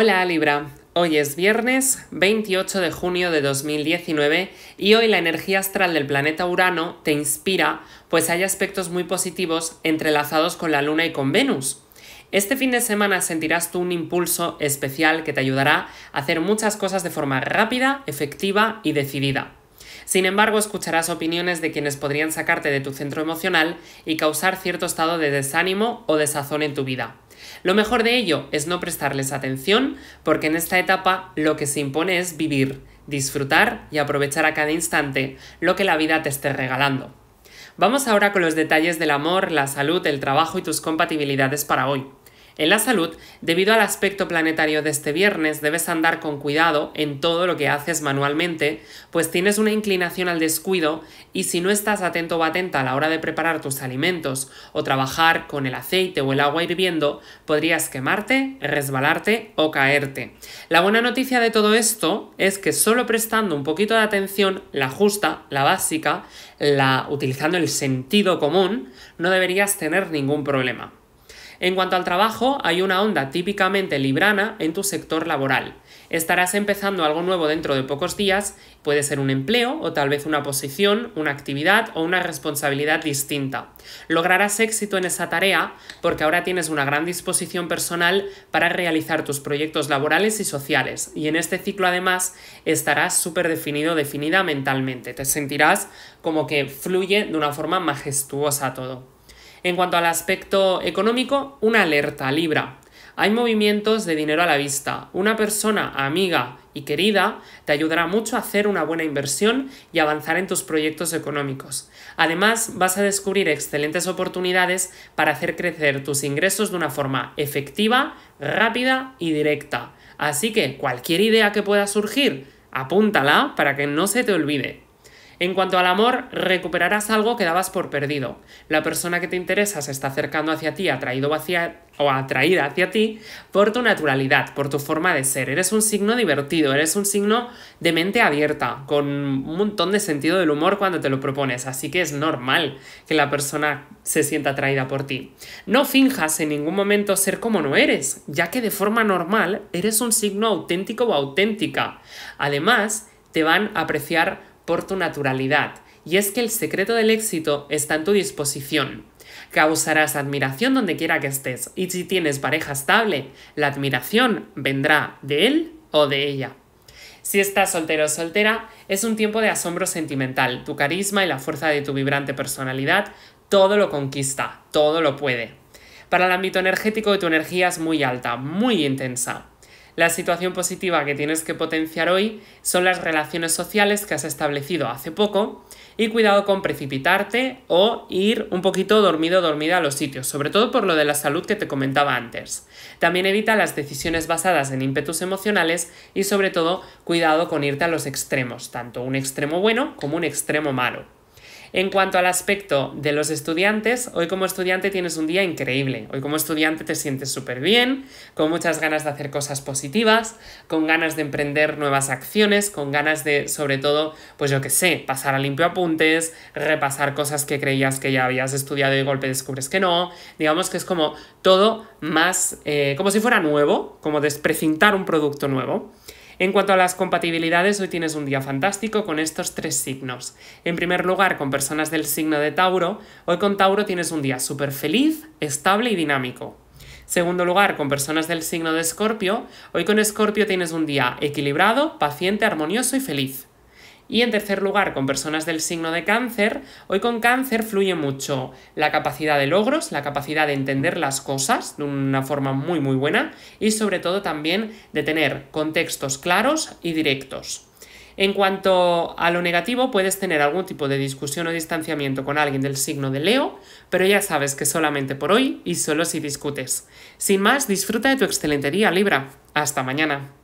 Hola Libra, hoy es viernes 28 de junio de 2019 y hoy la energía astral del planeta Urano te inspira, pues hay aspectos muy positivos entrelazados con la Luna y con Venus. Este fin de semana sentirás tú un impulso especial que te ayudará a hacer muchas cosas de forma rápida, efectiva y decidida. Sin embargo, escucharás opiniones de quienes podrían sacarte de tu centro emocional y causar cierto estado de desánimo o desazón en tu vida. Lo mejor de ello es no prestarles atención, porque en esta etapa lo que se impone es vivir, disfrutar y aprovechar a cada instante lo que la vida te esté regalando. Vamos ahora con los detalles del amor, la salud, el trabajo y tus compatibilidades para hoy. En la salud, debido al aspecto planetario de este viernes, debes andar con cuidado en todo lo que haces manualmente, pues tienes una inclinación al descuido y si no estás atento o atenta a la hora de preparar tus alimentos o trabajar con el aceite o el agua hirviendo, podrías quemarte, resbalarte o caerte. La buena noticia de todo esto es que solo prestando un poquito de atención, la justa, la básica, la utilizando el sentido común, no deberías tener ningún problema. En cuanto al trabajo, hay una onda típicamente librana en tu sector laboral. Estarás empezando algo nuevo dentro de pocos días, puede ser un empleo o tal vez una posición, una actividad o una responsabilidad distinta. Lograrás éxito en esa tarea porque ahora tienes una gran disposición personal para realizar tus proyectos laborales y sociales y en este ciclo además estarás súper definido, definida mentalmente. Te sentirás como que fluye de una forma majestuosa todo. En cuanto al aspecto económico, una alerta Libra. Hay movimientos de dinero a la vista. Una persona amiga y querida te ayudará mucho a hacer una buena inversión y avanzar en tus proyectos económicos. Además, vas a descubrir excelentes oportunidades para hacer crecer tus ingresos de una forma efectiva, rápida y directa. Así que cualquier idea que pueda surgir, apúntala para que no se te olvide. En cuanto al amor, recuperarás algo que dabas por perdido. La persona que te interesa se está acercando hacia ti, atraído hacia, o atraída hacia ti, por tu naturalidad, por tu forma de ser. Eres un signo divertido, eres un signo de mente abierta, con un montón de sentido del humor cuando te lo propones, así que es normal que la persona se sienta atraída por ti. No finjas en ningún momento ser como no eres, ya que de forma normal eres un signo auténtico o auténtica. Además, te van a apreciar por tu naturalidad, y es que el secreto del éxito está en tu disposición. Causarás admiración donde quiera que estés, y si tienes pareja estable, la admiración vendrá de él o de ella. Si estás soltero o soltera, es un tiempo de asombro sentimental. Tu carisma y la fuerza de tu vibrante personalidad todo lo conquista, todo lo puede. Para el ámbito energético, tu energía es muy alta, muy intensa. La situación positiva que tienes que potenciar hoy son las relaciones sociales que has establecido hace poco y cuidado con precipitarte o ir un poquito dormido dormida a los sitios, sobre todo por lo de la salud que te comentaba antes. También evita las decisiones basadas en ímpetus emocionales y sobre todo cuidado con irte a los extremos, tanto un extremo bueno como un extremo malo. En cuanto al aspecto de los estudiantes, hoy como estudiante tienes un día increíble. Hoy como estudiante te sientes súper bien, con muchas ganas de hacer cosas positivas, con ganas de emprender nuevas acciones, con ganas de, sobre todo, pues yo qué sé, pasar a limpio apuntes, repasar cosas que creías que ya habías estudiado y de golpe descubres que no. Digamos que es como todo más, eh, como si fuera nuevo, como desprecintar un producto nuevo. En cuanto a las compatibilidades, hoy tienes un día fantástico con estos tres signos. En primer lugar, con personas del signo de Tauro, hoy con Tauro tienes un día súper feliz, estable y dinámico. Segundo lugar, con personas del signo de Escorpio, hoy con Escorpio tienes un día equilibrado, paciente, armonioso y feliz. Y en tercer lugar, con personas del signo de cáncer, hoy con cáncer fluye mucho la capacidad de logros, la capacidad de entender las cosas de una forma muy muy buena y sobre todo también de tener contextos claros y directos. En cuanto a lo negativo, puedes tener algún tipo de discusión o distanciamiento con alguien del signo de Leo, pero ya sabes que solamente por hoy y solo si discutes. Sin más, disfruta de tu excelente día, Libra. Hasta mañana.